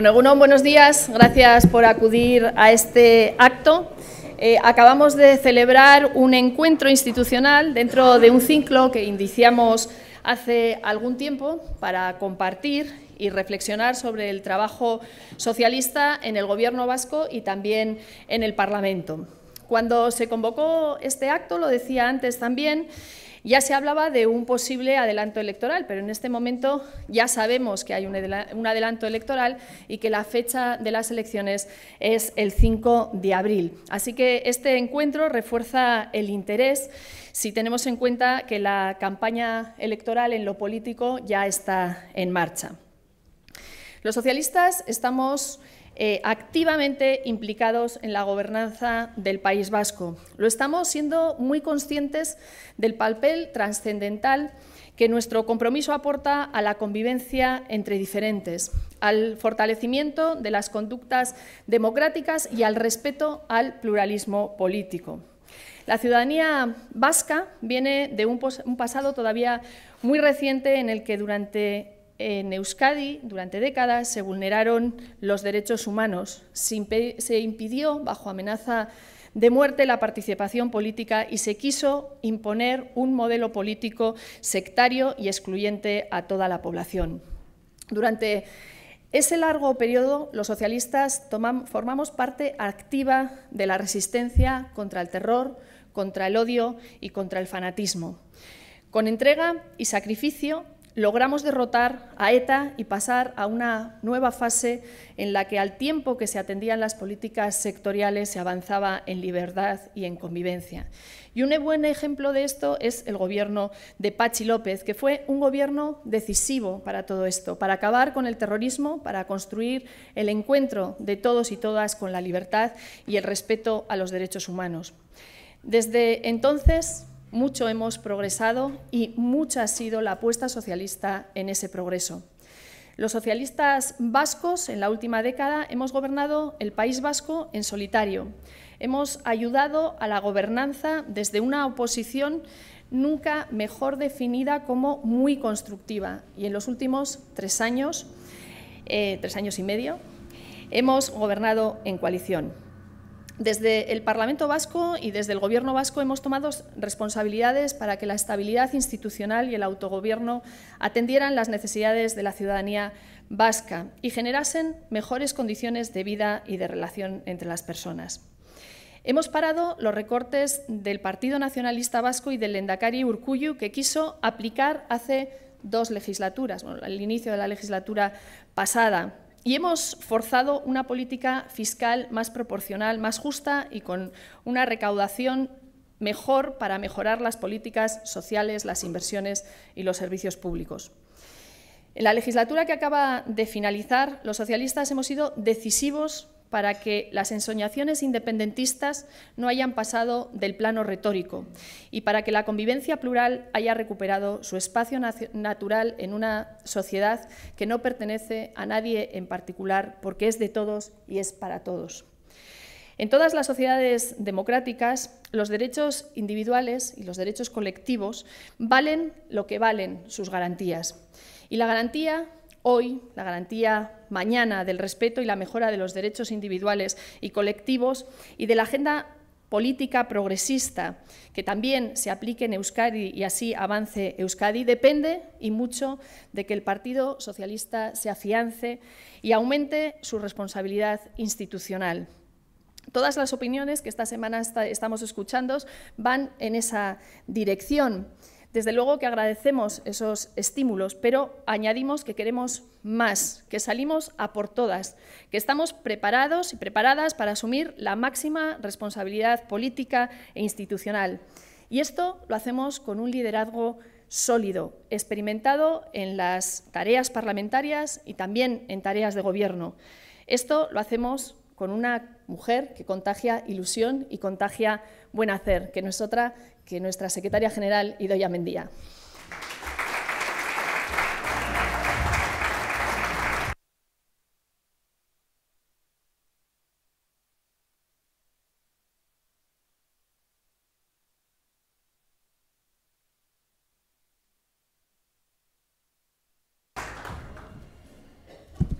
Bueno, buenos días. Gracias por acudir a este acto. Eh, acabamos de celebrar un encuentro institucional dentro de un ciclo que iniciamos hace algún tiempo para compartir y reflexionar sobre el trabajo socialista en el Gobierno vasco y también en el Parlamento. Cuando se convocó este acto, lo decía antes también, ya se hablaba de un posible adelanto electoral, pero en este momento ya sabemos que hay un adelanto electoral y que la fecha de las elecciones es el 5 de abril. Así que este encuentro refuerza el interés si tenemos en cuenta que la campaña electoral en lo político ya está en marcha. Los socialistas estamos eh, activamente implicados en la gobernanza del País Vasco. Lo estamos siendo muy conscientes del papel trascendental que nuestro compromiso aporta a la convivencia entre diferentes, al fortalecimiento de las conductas democráticas y al respeto al pluralismo político. La ciudadanía vasca viene de un, un pasado todavía muy reciente en el que durante en Euskadi durante décadas se vulneraron los derechos humanos, se, impidió bajo amenaza de muerte la participación política y se quiso imponer un modelo político sectario y excluyente a toda la población. Durante ese largo periodo, los socialistas formamos parte activa de la resistencia contra el terror, contra el odio y contra el fanatismo. Con entrega y sacrificio logramos derrotar a ETA y pasar a una nueva fase en la que al tiempo que se atendían las políticas sectoriales se avanzaba en libertad y en convivencia. Y un buen ejemplo de esto es el gobierno de Pachi López, que fue un gobierno decisivo para todo esto, para acabar con el terrorismo, para construir el encuentro de todos y todas con la libertad y el respeto a los derechos humanos. Desde entonces mucho hemos progresado y mucha ha sido la apuesta socialista en ese progreso. Los socialistas vascos en la última década hemos gobernado el País Vasco en solitario. Hemos ayudado a la gobernanza desde una oposición nunca mejor definida como muy constructiva. Y en los últimos tres años, eh, tres años y medio, hemos gobernado en coalición. Desde el Parlamento Vasco y desde el Gobierno Vasco hemos tomado responsabilidades para que la estabilidad institucional y el autogobierno atendieran las necesidades de la ciudadanía vasca y generasen mejores condiciones de vida y de relación entre las personas. Hemos parado los recortes del Partido Nacionalista Vasco y del Lendakari Urcuyu que quiso aplicar hace dos legislaturas, al inicio de la legislatura pasada. Y hemos forzado una política fiscal más proporcional, más justa y con una recaudación mejor para mejorar las políticas sociales, las inversiones y los servicios públicos. En la legislatura que acaba de finalizar, los socialistas hemos sido decisivos para que las ensoñaciones independentistas no hayan pasado del plano retórico y para que la convivencia plural haya recuperado su espacio natural en una sociedad que no pertenece a nadie en particular porque es de todos y es para todos. En todas las sociedades democráticas, los derechos individuales y los derechos colectivos valen lo que valen sus garantías. Y la garantía Hoy, la garantía mañana del respeto y la mejora de los derechos individuales y colectivos y de la agenda política progresista que también se aplique en Euskadi y así avance Euskadi depende y mucho de que el Partido Socialista se afiance y aumente su responsabilidad institucional. Todas las opiniones que esta semana estamos escuchando van en esa dirección. Desde luego que agradecemos esos estímulos, pero añadimos que queremos más, que salimos a por todas, que estamos preparados y preparadas para asumir la máxima responsabilidad política e institucional. Y esto lo hacemos con un liderazgo sólido, experimentado en las tareas parlamentarias y también en tareas de gobierno. Esto lo hacemos con una mujer que contagia ilusión y contagia buen hacer, que no es otra que nuestra secretaria general, Idoya Mendía.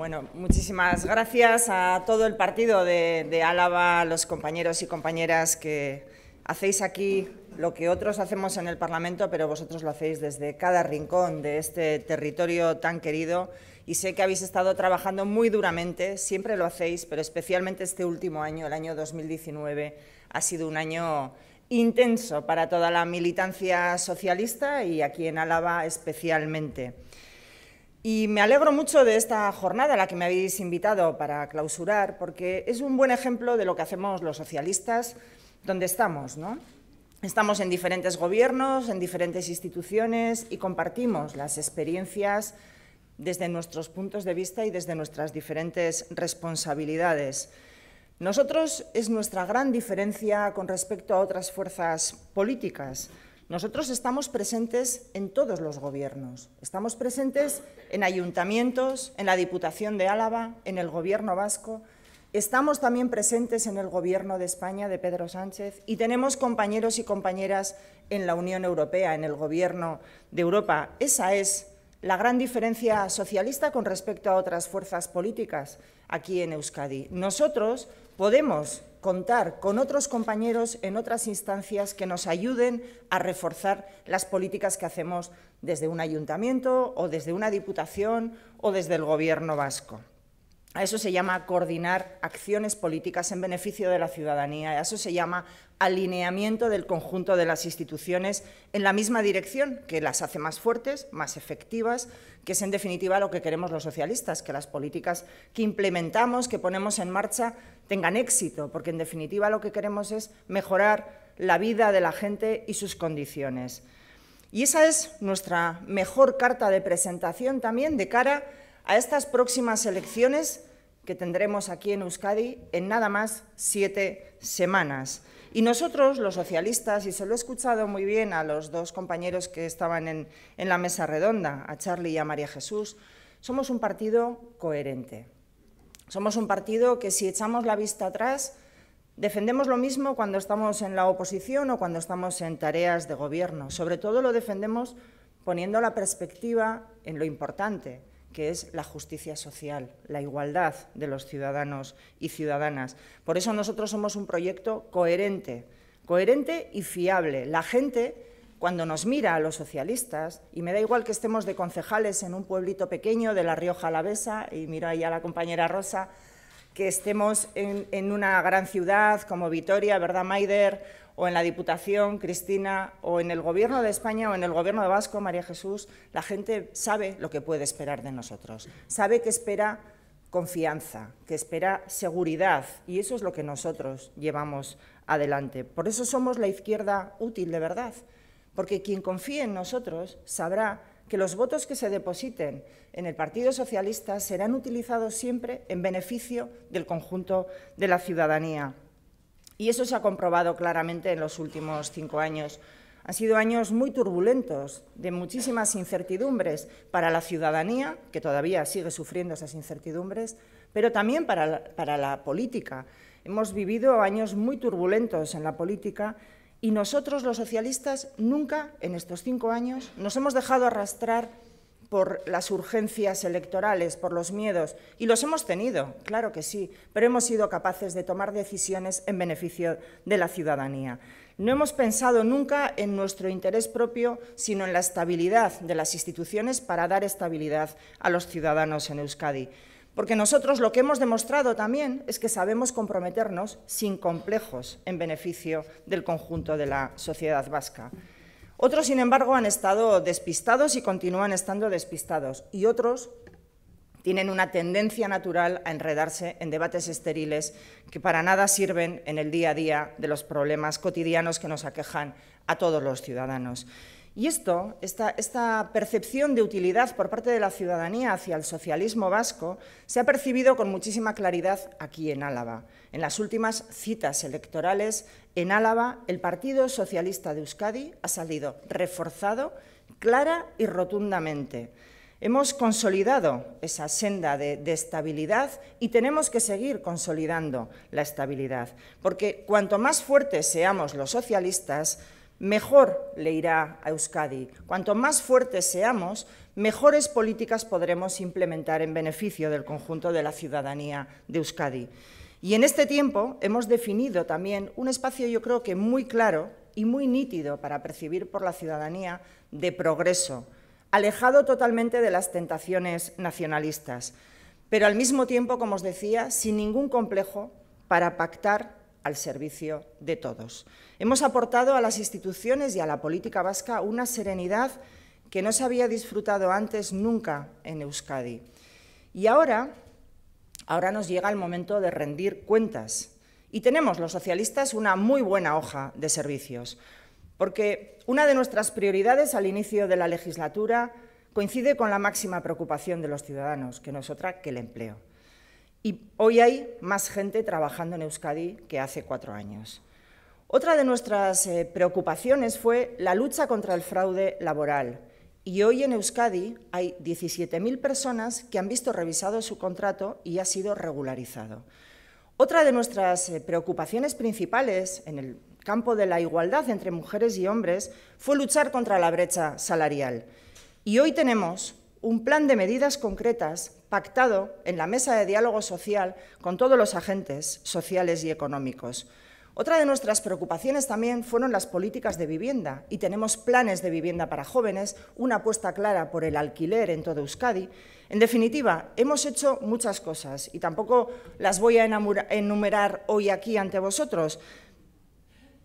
Bueno, muchísimas gracias a todo el partido de, de Álava, a los compañeros y compañeras que hacéis aquí lo que otros hacemos en el Parlamento, pero vosotros lo hacéis desde cada rincón de este territorio tan querido y sé que habéis estado trabajando muy duramente, siempre lo hacéis, pero especialmente este último año, el año 2019, ha sido un año intenso para toda la militancia socialista y aquí en Álava especialmente. Y me alegro mucho de esta jornada a la que me habéis invitado para clausurar, porque es un buen ejemplo de lo que hacemos los socialistas donde estamos. ¿no? Estamos en diferentes gobiernos, en diferentes instituciones y compartimos las experiencias desde nuestros puntos de vista y desde nuestras diferentes responsabilidades. Nosotros es nuestra gran diferencia con respecto a otras fuerzas políticas. Nosotros estamos presentes en todos los gobiernos. Estamos presentes en ayuntamientos, en la Diputación de Álava, en el Gobierno vasco. Estamos también presentes en el Gobierno de España de Pedro Sánchez y tenemos compañeros y compañeras en la Unión Europea, en el Gobierno de Europa. Esa es la gran diferencia socialista con respecto a otras fuerzas políticas aquí en Euskadi. Nosotros podemos contar con otros compañeros en otras instancias que nos ayuden a reforzar las políticas que hacemos desde un ayuntamiento o desde una diputación o desde el Gobierno vasco. A eso se llama coordinar acciones políticas en beneficio de la ciudadanía, a eso se llama alineamiento del conjunto de las instituciones en la misma dirección, que las hace más fuertes, más efectivas, que es en definitiva lo que queremos los socialistas, que las políticas que implementamos, que ponemos en marcha, tengan éxito, porque en definitiva lo que queremos es mejorar la vida de la gente y sus condiciones. Y esa es nuestra mejor carta de presentación también de cara a a estas próximas elecciones que tendremos aquí en Euskadi en nada más siete semanas. Y nosotros, los socialistas, y se lo he escuchado muy bien a los dos compañeros que estaban en, la mesa redonda, a Charlie y a María Jesús, somos un partido coherente. Somos un partido que si echamos la vista atrás, defendemos lo mismo cuando estamos en la oposición o cuando estamos en tareas de gobierno. Sobre todo lo defendemos poniendo la perspectiva en lo importante, que es la justicia social, la igualdad de los ciudadanos y ciudadanas. Por eso nosotros somos un proyecto coherente, coherente y fiable. La gente, cuando nos mira a los socialistas, y me da igual que estemos de concejales en un pueblito pequeño de La Rioja Alavesa, y miro ahí a la compañera Rosa, que estemos en, en una gran ciudad como Vitoria, ¿verdad, Maider? o en la Diputación, Cristina, o en el Gobierno de España o en el Gobierno de Vasco, María Jesús, la gente sabe lo que puede esperar de nosotros, sabe que espera confianza, que espera seguridad y eso es lo que nosotros llevamos adelante. Por eso somos la izquierda útil de verdad, porque quien confíe en nosotros sabrá que los votos que se depositen en el Partido Socialista serán utilizados siempre en beneficio del conjunto de la ciudadanía. Y eso se ha comprobado claramente en los últimos cinco años. Han sido años muy turbulentos, de muchísimas incertidumbres para la ciudadanía, que todavía sigue sufriendo esas incertidumbres, pero también para la, política. Hemos vivido años muy turbulentos en la política y nosotros los socialistas nunca en estos cinco años nos hemos dejado arrastrar por las urgencias electorales, por los miedos, y los hemos tenido, claro que sí, pero hemos sido capaces de tomar decisiones en beneficio de la ciudadanía. No hemos pensado nunca en nuestro interés propio, sino en la estabilidad de las instituciones para dar estabilidad a los ciudadanos en Euskadi. Porque nosotros lo que hemos demostrado también es que sabemos comprometernos sin complejos en beneficio del conjunto de la sociedad vasca. Otros, sin embargo, han estado despistados y continúan estando despistados. Y otros tienen una tendencia natural a enredarse en debates estériles que para nada sirven en el día a día de los problemas cotidianos que nos aquejan a todos los ciudadanos. Y esto, esta, percepción de utilidad por parte de la ciudadanía hacia el socialismo vasco se ha percibido con muchísima claridad aquí en Álava. En las últimas citas electorales en Álava, el Partido Socialista de Euskadi ha salido reforzado, clara y rotundamente. Hemos consolidado esa senda de, de, estabilidad y tenemos que seguir consolidando la estabilidad, porque cuanto más fuertes seamos los socialistas, mejor le irá a Euskadi. Cuanto más fuertes seamos, mejores políticas podremos implementar en beneficio del conjunto de la ciudadanía de Euskadi. Y en este tiempo hemos definido también un espacio, yo creo que muy claro y muy nítido para percibir por la ciudadanía de progreso, alejado totalmente de las tentaciones nacionalistas, pero al mismo tiempo, como os decía, sin ningún complejo para pactar al servicio de todos. Hemos aportado a las instituciones y a la política vasca una serenidad que no se había disfrutado antes nunca en Euskadi. Y ahora, ahora nos llega el momento de rendir cuentas. Y tenemos los socialistas una muy buena hoja de servicios, porque una de nuestras prioridades al inicio de la legislatura coincide con la máxima preocupación de los ciudadanos, que no es otra que el empleo. Y hoy hay más gente trabajando en Euskadi que hace cuatro años. Otra de nuestras eh, preocupaciones fue la lucha contra el fraude laboral. Y hoy en Euskadi hay 17.000 personas que han visto revisado su contrato y ha sido regularizado. Otra de nuestras eh, preocupaciones principales en el campo de la igualdad entre mujeres y hombres fue luchar contra la brecha salarial. Y hoy tenemos un plan de medidas concretas pactado en la mesa de diálogo social con todos los agentes sociales y económicos. Otra de nuestras preocupaciones también fueron las políticas de vivienda y tenemos planes de vivienda para jóvenes, una apuesta clara por el alquiler en todo Euskadi. En definitiva, hemos hecho muchas cosas y tampoco las voy a enumerar hoy aquí ante vosotros,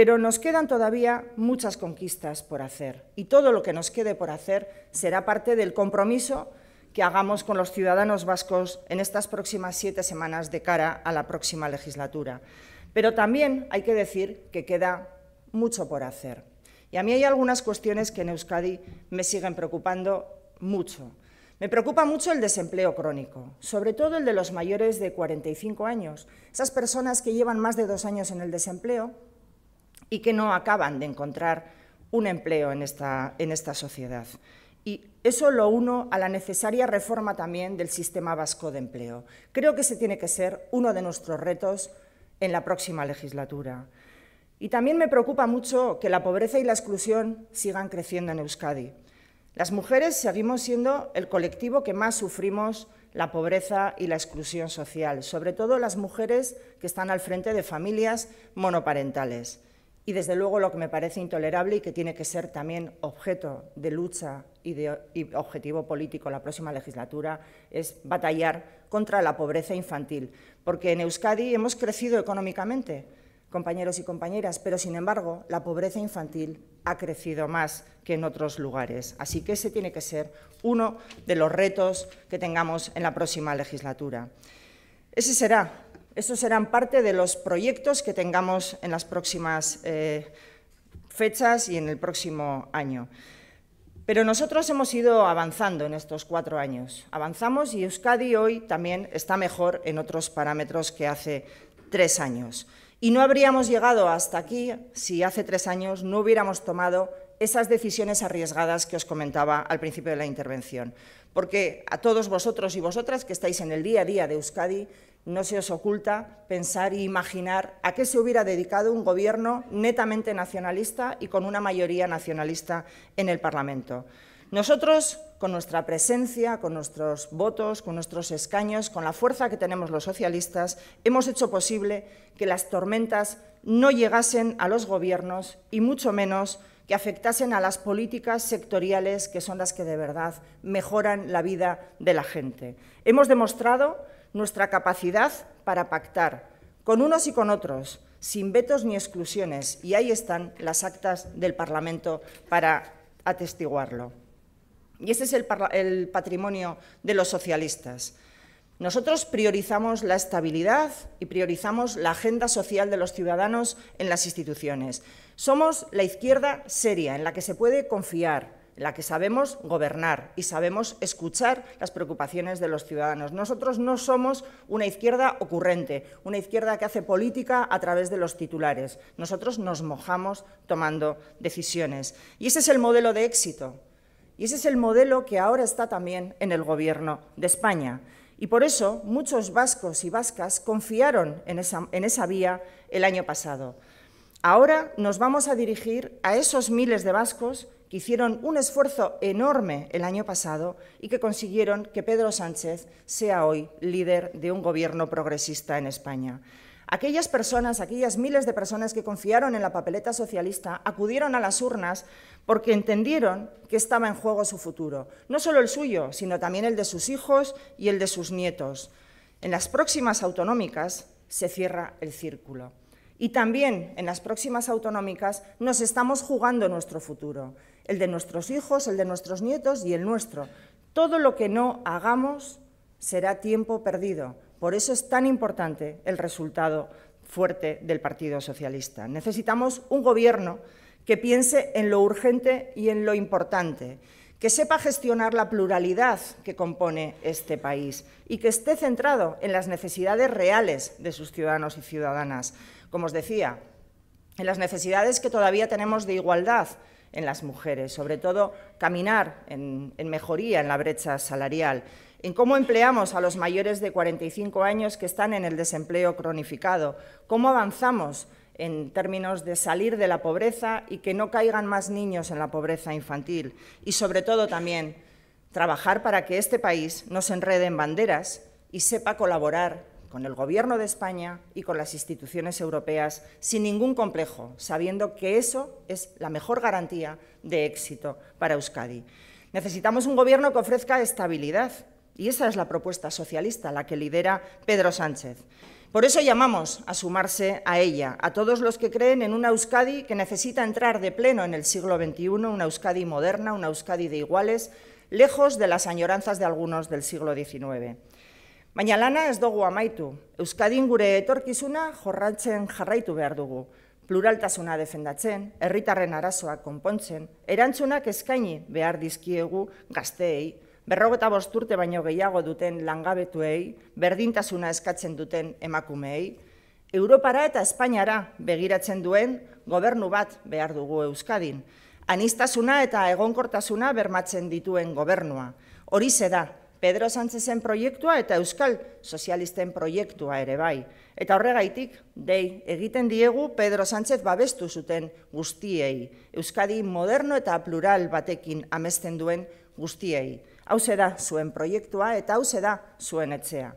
pero nos quedan todavía muchas conquistas por hacer y todo lo que nos quede por hacer será parte del compromiso que hagamos con los ciudadanos vascos en estas próximas siete semanas de cara a la próxima legislatura. Pero también hay que decir que queda mucho por hacer. Y a mí hay algunas cuestiones que en Euskadi me siguen preocupando mucho. Me preocupa mucho el desempleo crónico, sobre todo el de los mayores de 45 años, esas personas que llevan más de dos años en el desempleo y que no acaban de encontrar un empleo en esta, sociedad. Y eso lo uno a la necesaria reforma también del sistema vasco de empleo. Creo que ese tiene que ser uno de nuestros retos en la próxima legislatura. Y también me preocupa mucho que la pobreza y la exclusión sigan creciendo en Euskadi. Las mujeres seguimos siendo el colectivo que más sufrimos la pobreza y la exclusión social, sobre todo las mujeres que están al frente de familias monoparentales. Y desde luego lo que me parece intolerable y que tiene que ser también objeto de lucha y, de, objetivo político la próxima legislatura es batallar contra la pobreza infantil, porque en Euskadi hemos crecido económicamente, compañeros y compañeras, pero sin embargo la pobreza infantil ha crecido más que en otros lugares. Así que ese tiene que ser uno de los retos que tengamos en la próxima legislatura. Ese será ...esos serán parte de los proyectos que tengamos en las próximas eh, fechas y en el próximo año. Pero nosotros hemos ido avanzando en estos cuatro años. Avanzamos y Euskadi hoy también está mejor en otros parámetros que hace tres años. Y no habríamos llegado hasta aquí si hace tres años no hubiéramos tomado esas decisiones arriesgadas que os comentaba al principio de la intervención. Porque a todos vosotros y vosotras que estáis en el día a día de Euskadi, no se os oculta pensar e imaginar a qué se hubiera dedicado un gobierno netamente nacionalista y con una mayoría nacionalista en el Parlamento. Nosotros, con nuestra presencia, con nuestros votos, con nuestros escaños, con la fuerza que tenemos los socialistas, hemos hecho posible que las tormentas no llegasen a los gobiernos y mucho menos que afectasen a las políticas sectoriales que son las que de verdad mejoran la vida de la gente. Hemos demostrado nuestra capacidad para pactar con unos y con otros, sin vetos ni exclusiones, y ahí están las actas del Parlamento para atestiguarlo. Y ese es el, patrimonio de los socialistas. Nosotros priorizamos la estabilidad y priorizamos la agenda social de los ciudadanos en las instituciones. Somos la izquierda seria, en la que se puede confiar, la que sabemos gobernar y sabemos escuchar las preocupaciones de los ciudadanos. Nosotros no somos una izquierda ocurrente, una izquierda que hace política a través de los titulares. Nosotros nos mojamos tomando decisiones. Y ese es el modelo de éxito. Y ese es el modelo que ahora está también en el Gobierno de España. Y por eso muchos vascos y vascas confiaron en esa, en esa vía el año pasado. Ahora nos vamos a dirigir a esos miles de vascos que hicieron un esfuerzo enorme el año pasado y que consiguieron que Pedro Sánchez sea hoy líder de un gobierno progresista en España. Aquellas personas, aquellas miles de personas que confiaron en la papeleta socialista, acudieron a las urnas porque entendieron que estaba en juego su futuro, no solo el suyo, sino también el de sus hijos y el de sus nietos. En las próximas autonómicas se cierra el círculo. Y también en las próximas autonómicas nos estamos jugando nuestro futuro el de nuestros hijos, el de nuestros nietos y el nuestro. Todo lo que no hagamos será tiempo perdido. Por eso es tan importante el resultado fuerte del Partido Socialista. Necesitamos un gobierno que piense en lo urgente y en lo importante, que sepa gestionar la pluralidad que compone este país y que esté centrado en las necesidades reales de sus ciudadanos y ciudadanas. Como os decía, en las necesidades que todavía tenemos de igualdad, en las mujeres, sobre todo caminar en, mejoría en la brecha salarial, en cómo empleamos a los mayores de 45 años que están en el desempleo cronificado, cómo avanzamos en términos de salir de la pobreza y que no caigan más niños en la pobreza infantil. Y sobre todo también trabajar para que este país no se enrede en banderas y sepa colaborar con el Gobierno de España y con las instituciones europeas sin ningún complejo, sabiendo que eso es la mejor garantía de éxito para Euskadi. Necesitamos un Gobierno que ofrezca estabilidad y esa es la propuesta socialista, la que lidera Pedro Sánchez. Por eso llamamos a sumarse a ella, a todos los que creen en una Euskadi que necesita entrar de pleno en el siglo XXI, una Euskadi moderna, una Euskadi de iguales, lejos de las añoranzas de algunos del siglo XIX. Baina lana ez dugu amaitu. Euskadin gure etorkizuna jorratzen jarraitu behar dugu. Pluraltasuna defendatzen, herritarren arazoak konpontzen, erantzunak eskaini behar dizkiegu gazteei, berrogeta bosturte baino gehiago duten langabetuei, berdintasuna eskatzen duten emakumeei, Europara eta Espainiara begiratzen duen gobernu bat behar dugu Euskadin. Anistasuna eta egonkortasuna bermatzen dituen gobernua. Horize da Pedro Sánchezen proiektua eta Euskal Sozialisten proiektua ere bai. Eta horregaitik, dei, egiten diegu Pedro Sánchez babestu zuten guztiei, Euskadi moderno eta plural batekin amesten duen guztiei. Hauze da zuen proiektua eta hauze da zuen etzea.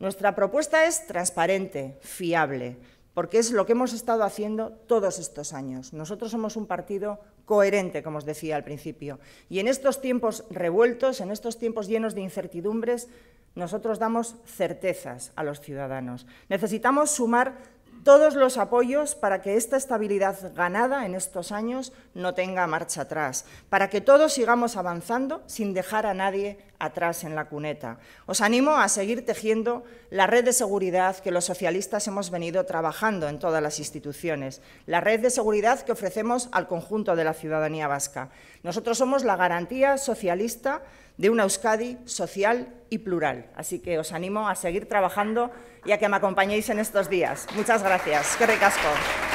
Nuestra propuesta es transparente, fiable. porque es lo que hemos estado haciendo todos estos años. Nosotros somos un partido coherente, como os decía al principio, y en estos tiempos revueltos, en estos tiempos llenos de incertidumbres, nosotros damos certezas a los ciudadanos. Necesitamos sumar todos los apoyos para que esta estabilidad ganada en estos años no tenga marcha atrás, para que todos sigamos avanzando sin dejar a nadie atrás en la cuneta. Os animo a seguir tejiendo la red de seguridad que los socialistas hemos venido trabajando en todas las instituciones, la red de seguridad que ofrecemos al conjunto de la ciudadanía vasca. Nosotros somos la garantía socialista de una Euskadi social y plural. Así que os animo a seguir trabajando y a que me acompañéis en estos días. Muchas gracias. Qué